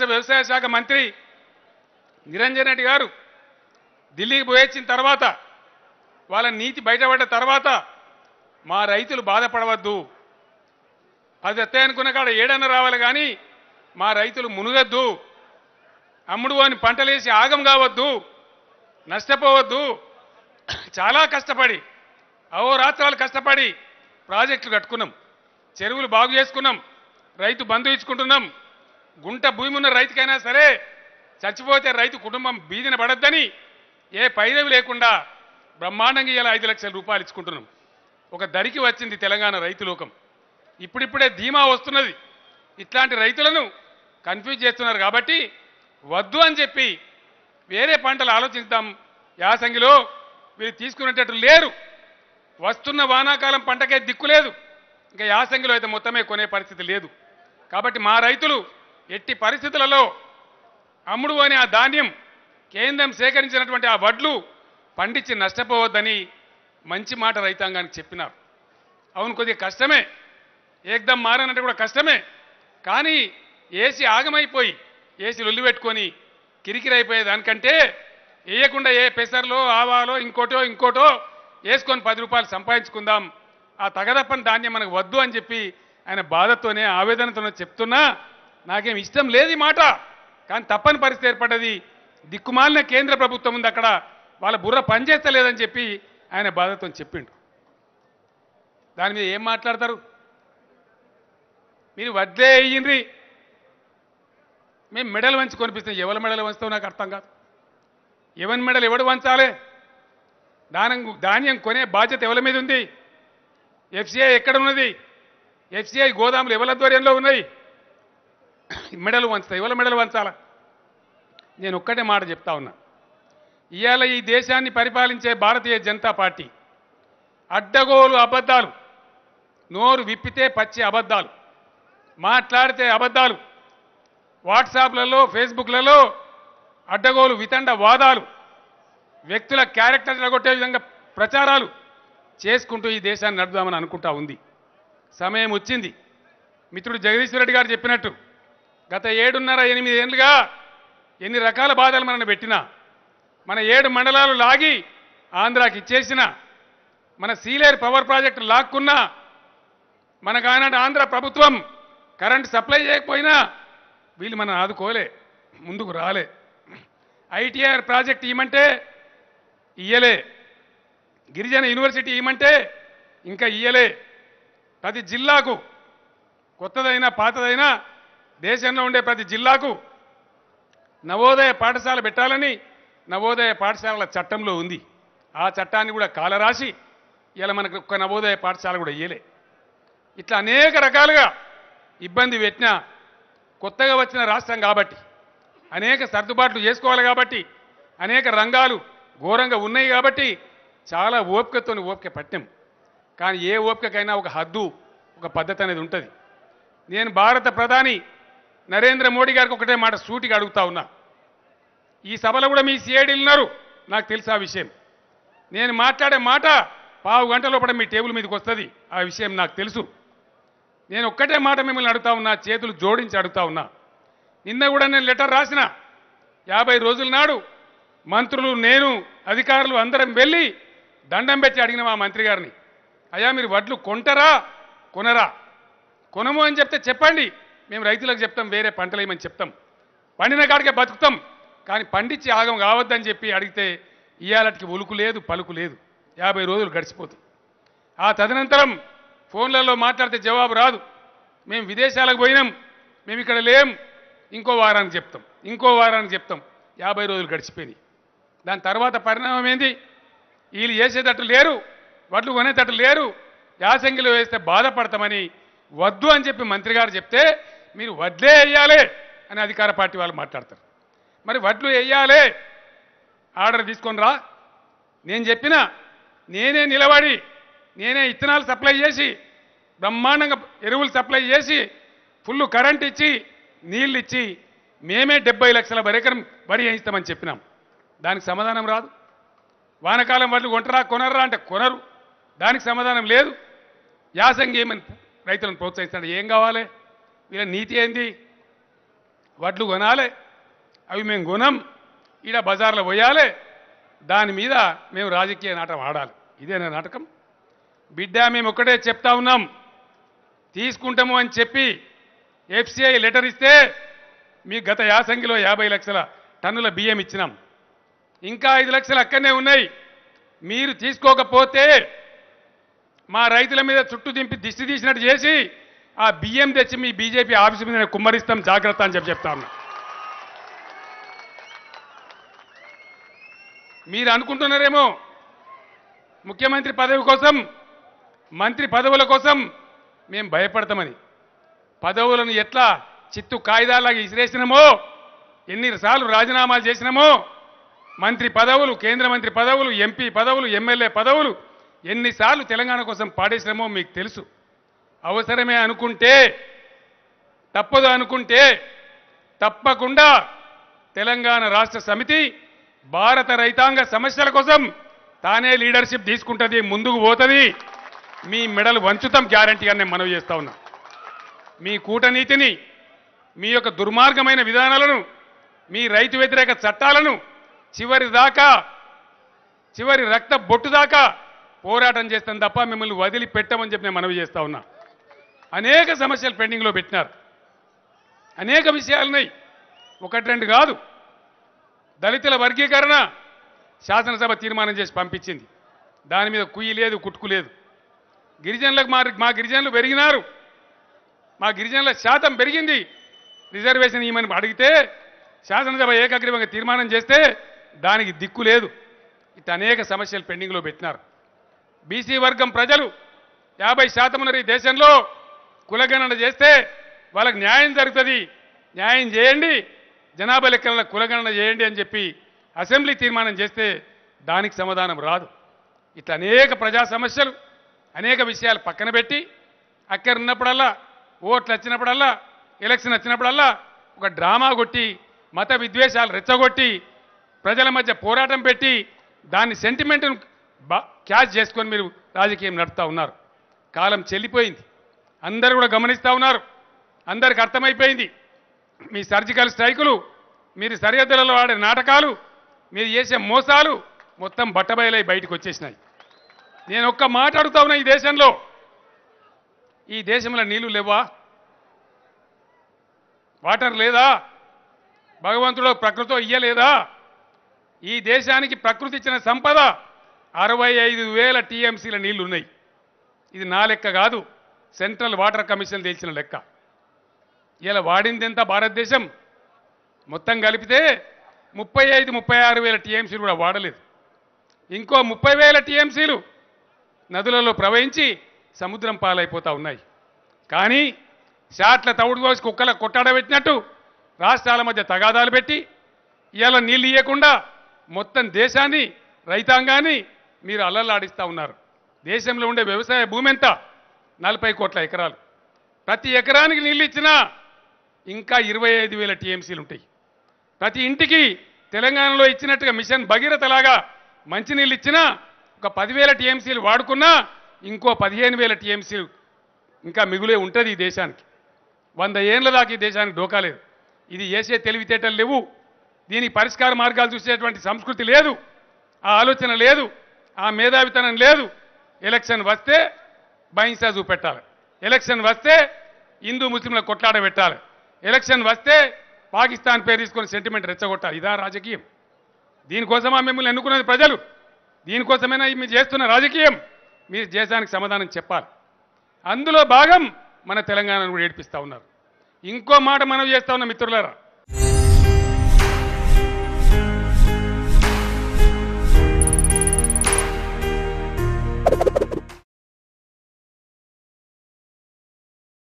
రాష్ట్ర వ్యవసాయ శాఖ మంత్రి నిరంజన్ రెడ్డి గారు ఢిల్లీకి పోయొచ్చిన తర్వాత వాళ్ళ నీతి బయటపడ్డ తర్వాత మా రైతులు బాధపడవద్దు అది అత్తే అనుకున్న కాడ ఏడన్న రావాలి కానీ మా రైతులు మునుగద్దు అమ్ముడు అని పంటలేసి ఆగం కావద్దు నష్టపోవద్దు చాలా కష్టపడి అహోరాత్రాలు కష్టపడి ప్రాజెక్టులు కట్టుకున్నాం చెరువులు బాగు చేసుకున్నాం రైతు బంధు ఇచ్చుకుంటున్నాం గుంట భూమి ఉన్న రైతుకైనా సరే చచ్చిపోతే రైతు కుటుంబం బీదిన పడద్దని ఏ పైరవి లేకుండా బ్రహ్మాండంగా ఇలా ఐదు లక్షల రూపాయలు ఇచ్చుకుంటున్నాం ఒక దరికి వచ్చింది తెలంగాణ రైతు లోకం ఇప్పుడిప్పుడే ధీమా వస్తున్నది ఇట్లాంటి రైతులను కన్ఫ్యూజ్ చేస్తున్నారు కాబట్టి వద్దు అని చెప్పి వేరే పంటలు ఆలోచిద్దాం యాసంగిలో వీరు తీసుకునేటట్టు లేరు వస్తున్న వానాకాలం పంటకే దిక్కు లేదు ఇంకా యాసంగిలో అయితే మొత్తమే కొనే పరిస్థితి లేదు కాబట్టి మా రైతులు ఎట్టి పరిస్థితులలో అమ్ముడు అని ఆ ధాన్యం కేంద్రం సేకరించినటువంటి ఆ వడ్లు పండించి నష్టపోవద్దని మంచి మాట రైతాంగానికి చెప్పినారు అవును కొద్దిగా కష్టమే ఏకదం మారనంటే కూడా కష్టమే కానీ ఏసీ ఆగమైపోయి ఏసీ లొల్లి పెట్టుకొని కిరికిరైపోయే దానికంటే వేయకుండా ఏ పెసర్లో ఆవాలో ఇంకోటో ఇంకోటో వేసుకొని పది రూపాయలు సంపాదించుకుందాం ఆ తగదప్పని ధాన్యం మనకు వద్దు అని చెప్పి ఆయన బాధతోనే ఆవేదనతోనే చెప్తున్నా నాకేం ఇష్టం లేదు ఈ మాట కానీ తప్పని పరిస్థితి ఏర్పడ్డది దిక్కుమాలిన కేంద్ర ప్రభుత్వం ఉంది అక్కడ వాళ్ళ బుర్ర పనిచేస్తలేదని చెప్పి ఆయన బాధతో చెప్పిండు దాని మీద ఏం మాట్లాడతారు మీరు వద్దే అయ్యింది మేము మెడల్ వంచి కొనిపిస్తాం ఎవరి మెడల్ వంచుతావు నాకు అర్థం కాదు ఎవరి మెడల్ ఎవడు వంచాలి దానం ధాన్యం కొనే బాధ్యత ఎవరి మీద ఉంది ఎఫ్సిఐ ఎక్కడ ఉన్నది ఎఫ్సిఐ గోదాములు ఎవరి ఆధ్వర్యంలో ఉన్నాయి మెడలు వంచుతాయి ఇవాళ మెడలు వంచాలా నేను ఒక్కటే మాట చెప్తా ఉన్నా ఇవాళ ఈ దేశాన్ని పరిపాలించే భారతీయ జనతా పార్టీ అడ్డగోలు అబద్ధాలు నోరు విప్పితే పచ్చి అబద్ధాలు మాట్లాడితే అబద్ధాలు వాట్సాప్లలో ఫేస్బుక్లలో అడ్డగోలు వితండ వాదాలు వ్యక్తుల క్యారెక్టర్ ఎడగొట్టే విధంగా ప్రచారాలు చేసుకుంటూ ఈ దేశాన్ని నడుదామని అనుకుంటా ఉంది సమయం వచ్చింది మిత్రుడు జగదీశ్వరరెడ్డి గారు చెప్పినట్టు గత ఏడున్నర ఎనిమిది ఏళ్ళుగా ఎన్ని రకాల బాధలు మనల్ని పెట్టినా మన ఏడు మండలాలు లాగి ఆంధ్రాకి ఇచ్చేసిన మన సీలేరు పవర్ ప్రాజెక్టు లాక్కున్నా మనకు ఆనాడు ఆంధ్ర ప్రభుత్వం కరెంట్ సప్లై చేయకపోయినా వీళ్ళు మనం ఆదుకోలే ముందుకు రాలే ఐటీఆర్ ప్రాజెక్ట్ ఇవ్వమంటే ఇయ్యలే గిరిజన యూనివర్సిటీ ఇవ్వమంటే ఇంకా ఇయ్యలే ప్రతి జిల్లాకు కొత్తదైనా పాతదైనా దేశంలో ఉండే ప్రతి జిల్లాకు నవోదయ పాఠశాల పెట్టాలని నవోదయ పాఠశాలల చట్టంలో ఉంది ఆ చట్టాన్ని కూడా కాలరాసి ఇలా మనకు ఒక్క నవోదయ పాఠశాల కూడా ఇయ్యలే ఇట్లా అనేక రకాలుగా ఇబ్బంది పెట్టినా కొత్తగా వచ్చిన రాష్ట్రం కాబట్టి అనేక సర్దుబాట్లు చేసుకోవాలి కాబట్టి అనేక రంగాలు ఘోరంగా ఉన్నాయి కాబట్టి చాలా ఓపికతో ఓపిక పట్టినాం కానీ ఏ ఓపికకైనా ఒక హద్దు ఒక పద్ధతి అనేది ఉంటుంది నేను భారత ప్రధాని నరేంద్ర మోడీ గారికి ఒకటే మాట సూటిగా అడుగుతా ఉన్నా ఈ సభలో కూడా మీ సిఐడీలు ఉన్నారు నాకు తెలుసు ఆ విషయం నేను మాట్లాడే మాట పావు గంట లోపల మీ టేబుల్ మీదకి వస్తుంది ఆ విషయం నాకు తెలుసు నేను ఒక్కటే మాట మిమ్మల్ని అడుగుతా ఉన్నా చేతులు జోడించి అడుగుతా ఉన్నా నిన్న కూడా నేను లెటర్ రాసిన యాభై రోజుల నాడు మంత్రులు నేను అధికారులు అందరం వెళ్ళి దండం పెట్టి అడిగిన మా మంత్రి గారిని అయ్యా మీరు వడ్లు కొంటరా కొనరా కొనము అని చెప్తే చెప్పండి మేము రైతులకు చెప్తాం వేరే పంటలు ఏమని చెప్తాం పండిన కాడికే బతుకుతాం కానీ పండించి ఆగం కావద్దని చెప్పి అడిగితే ఇయాలటికి ఉలుకు లేదు పలుకు లేదు యాభై రోజులు గడిచిపోతుంది ఆ తదనంతరం ఫోన్లలో మాట్లాడితే జవాబు రాదు మేము విదేశాలకు పోయినాం మేము ఇక్కడ లేం ఇంకో వారానికి చెప్తాం ఇంకో వారానికి చెప్తాం యాభై రోజులు గడిచిపోయినాయి దాని తర్వాత పరిణామం ఏంది వీళ్ళు చేసేటట్టు లేరు వడ్లు కొనేటట్టు లేరు యాసంగిలో వేస్తే బాధపడతామని వద్దు అని చెప్పి మంత్రి గారు చెప్తే మీరు వడ్లే వేయాలి అని అధికార పార్టీ వాళ్ళు మాట్లాడతారు మరి వడ్లు వేయాలి ఆర్డర్ తీసుకొని రా నేను చెప్పిన నేనే నిలబడి నేనే ఇత్తనాలు సప్లై చేసి బ్రహ్మాండంగా ఎరువులు సప్లై చేసి ఫుల్ కరెంట్ ఇచ్చి నీళ్ళు ఇచ్చి మేమే డెబ్బై లక్షల వరెకరం వరి వేయిస్తామని చెప్పినాం దానికి సమాధానం రాదు వానకాలం వడ్లు కొంటరా కొనరా అంటే కొనరు దానికి సమాధానం లేదు యాసంగి ఏమని రైతులను ప్రోత్సహిస్తాడు ఏం కావాలి వీళ్ళ నీతి ఏంది వడ్లు కొనాలి అవి మేము గుణం ఈడ బజార్లో పోయాలి దాని మీద మేము రాజకీయ నాటకం ఆడాలి ఇదే నా నాటకం బిడ్డ మేము ఒక్కటే చెప్తా ఉన్నాం తీసుకుంటాము అని చెప్పి ఎఫ్సిఐ లెటర్ ఇస్తే మీ గత యాసంగిలో యాభై లక్షల టన్నుల బియ్యం ఇచ్చినాం ఇంకా ఐదు లక్షలు అక్కడనే ఉన్నాయి మీరు తీసుకోకపోతే మా రైతుల మీద చుట్టూ దింపి దిష్టి తీసినట్టు చేసి ఆ బియ్యం తెచ్చి మీ బీజేపీ ఆఫీస్ మీద కుమ్మరిస్తాం జాగ్రత్త అని చెప్పి చెప్తా ఉన్నా మీరు అనుకుంటున్నారేమో ముఖ్యమంత్రి పదవి కోసం మంత్రి పదవుల కోసం మేము భయపడతామని పదవులను ఎట్లా చిత్తు కాయిదాలాగా ఇసిరేసినామో ఎన్నిసార్లు రాజీనామాలు చేసినామో మంత్రి పదవులు కేంద్ర మంత్రి పదవులు ఎంపీ పదవులు ఎమ్మెల్యే పదవులు ఎన్నిసార్లు తెలంగాణ కోసం పాడేసినామో మీకు తెలుసు అవసరమే అనుకుంటే తప్పదు అనుకుంటే తప్పకుండా తెలంగాణ రాష్ట్ర సమితి భారత రైతాంగ సమస్యల కోసం తానే లీడర్షిప్ తీసుకుంటుంది ముందుకు పోతుంది మీ మెడలు వంచుతాం గ్యారంటీగా నేను మనవి చేస్తా ఉన్నా మీ కూటనీతిని మీ యొక్క దుర్మార్గమైన విధానాలను మీ రైతు వ్యతిరేక చట్టాలను చివరి దాకా చివరి రక్త బొట్టు దాకా పోరాటం చేస్తాం తప్ప మిమ్మల్ని వదిలిపెట్టమని చెప్పి నేను మనవి చేస్తా ఉన్నా అనేక సమస్యలు పెండింగ్లో పెట్టినారు అనేక విషయాలున్నాయి ఒకటి రెండు కాదు దళితుల వర్గీకరణ శాసనసభ తీర్మానం చేసి పంపించింది దాని మీద కుయ్యి లేదు కుట్టుకు లేదు గిరిజనులకు మా మా గిరిజనులు పెరిగినారు మా గిరిజనుల శాతం పెరిగింది రిజర్వేషన్ ఇవ్వమని అడిగితే శాసనసభ ఏకగ్రీవంగా తీర్మానం చేస్తే దానికి దిక్కు లేదు ఇటు అనేక సమస్యలు పెండింగ్లో పెట్టినారు బీసీ వర్గం ప్రజలు యాభై శాతం ఉన్నారు ఈ దేశంలో కులగణన చేస్తే వాళ్ళకి న్యాయం జరుగుతుంది న్యాయం చేయండి జనాభా లెక్కల కులగణన చేయండి అని చెప్పి అసెంబ్లీ తీర్మానం చేస్తే దానికి సమాధానం రాదు ఇట్లా అనేక ప్రజా సమస్యలు అనేక విషయాలు పక్కన పెట్టి అక్కడ ఉన్నప్పుడల్లా ఓట్లు వచ్చినప్పుడల్లా ఎలక్షన్ వచ్చినప్పుడల్లా ఒక డ్రామా కొట్టి మత విద్వేషాలు రెచ్చగొట్టి ప్రజల మధ్య పోరాటం పెట్టి దాన్ని సెంటిమెంట్ను క్యాచ్ చేసుకొని మీరు రాజకీయం నడుపుతూ ఉన్నారు కాలం చెల్లిపోయింది అందరు కూడా గమనిస్తూ ఉన్నారు అందరికి అర్థమైపోయింది మీ సర్జికల్ స్ట్రైకులు మీరు సరిహద్దులలో ఆడే నాటకాలు మీరు చేసే మోసాలు మొత్తం బట్టబయలై బయటకు వచ్చేసినాయి నేను ఒక్క మాట అడుగుతా ఉన్నా ఈ దేశంలో ఈ దేశంలో నీళ్లు లేవా వాటర్ లేదా భగవంతుడు ప్రకృతి ఇయ్యలేదా ఈ దేశానికి ప్రకృతి ఇచ్చిన సంపద అరవై ఐదు వేల టీఎంసీల నీళ్లు ఉన్నాయి ఇది నా లెక్క కాదు సెంట్రల్ వాటర్ కమిషన్ తెలిసిన లెక్క ఇలా వాడింది ఎంత భారతదేశం మొత్తం కలిపితే ముప్పై ఐదు ముప్పై ఆరు వేల టీఎంసీలు కూడా వాడలేదు ఇంకో ముప్పై వేల టీఎంసీలు నదులలో ప్రవహించి సముద్రం పాలైపోతా ఉన్నాయి కానీ షాట్ల తవుడు కోసి కుక్కల కొట్టాడబెట్టినట్టు రాష్ట్రాల మధ్య తగాదాలు పెట్టి ఇలా నీళ్ళు ఇవ్వకుండా మొత్తం దేశాన్ని రైతాంగాన్ని మీరు అల్లలాడిస్తూ ఉన్నారు దేశంలో ఉండే వ్యవసాయ భూమి ఎంత నలభై కోట్ల ఎకరాలు ప్రతి ఎకరానికి నీళ్ళు ఇచ్చినా ఇంకా ఇరవై ఐదు వేల టీఎంసీలు ఉంటాయి ప్రతి ఇంటికి తెలంగాణలో ఇచ్చినట్టుగా మిషన్ భగీరథలాగా మంచినీళ్ళు ఇచ్చినా ఒక పదివేల టీఎంసీలు వాడుకున్నా ఇంకో పదిహేను వేల టీఎంసీలు ఇంకా మిగులే ఉంటుంది ఈ దేశానికి వంద ఏళ్ళ దాకా ఈ దేశానికి డోకాలేదు ఇది చేసే తెలివితేటలు లేవు దీనికి పరిష్కార మార్గాలు చూసేటువంటి సంస్కృతి లేదు ఆ ఆలోచన లేదు ఆ మేధావితనం లేదు ఎలక్షన్ వస్తే బహింసా చూపెట్టాలి ఎలక్షన్ వస్తే హిందూ ముస్లింలకు కొట్లాడ పెట్టాలి ఎలక్షన్ వస్తే పాకిస్తాన్ పేరు తీసుకొని సెంటిమెంట్ రెచ్చగొట్టాలి ఇదా రాజకీయం దీనికోసమా మిమ్మల్ని ఎన్నుకున్నది ప్రజలు దీనికోసమైనా మీరు చేస్తున్న రాజకీయం మీరు దేశానికి సమాధానం చెప్పాలి అందులో భాగం మన తెలంగాణను కూడా ఏడిపిస్తూ ఉన్నారు ఇంకో మాట మనం చేస్తా ఉన్న మిత్రులారా you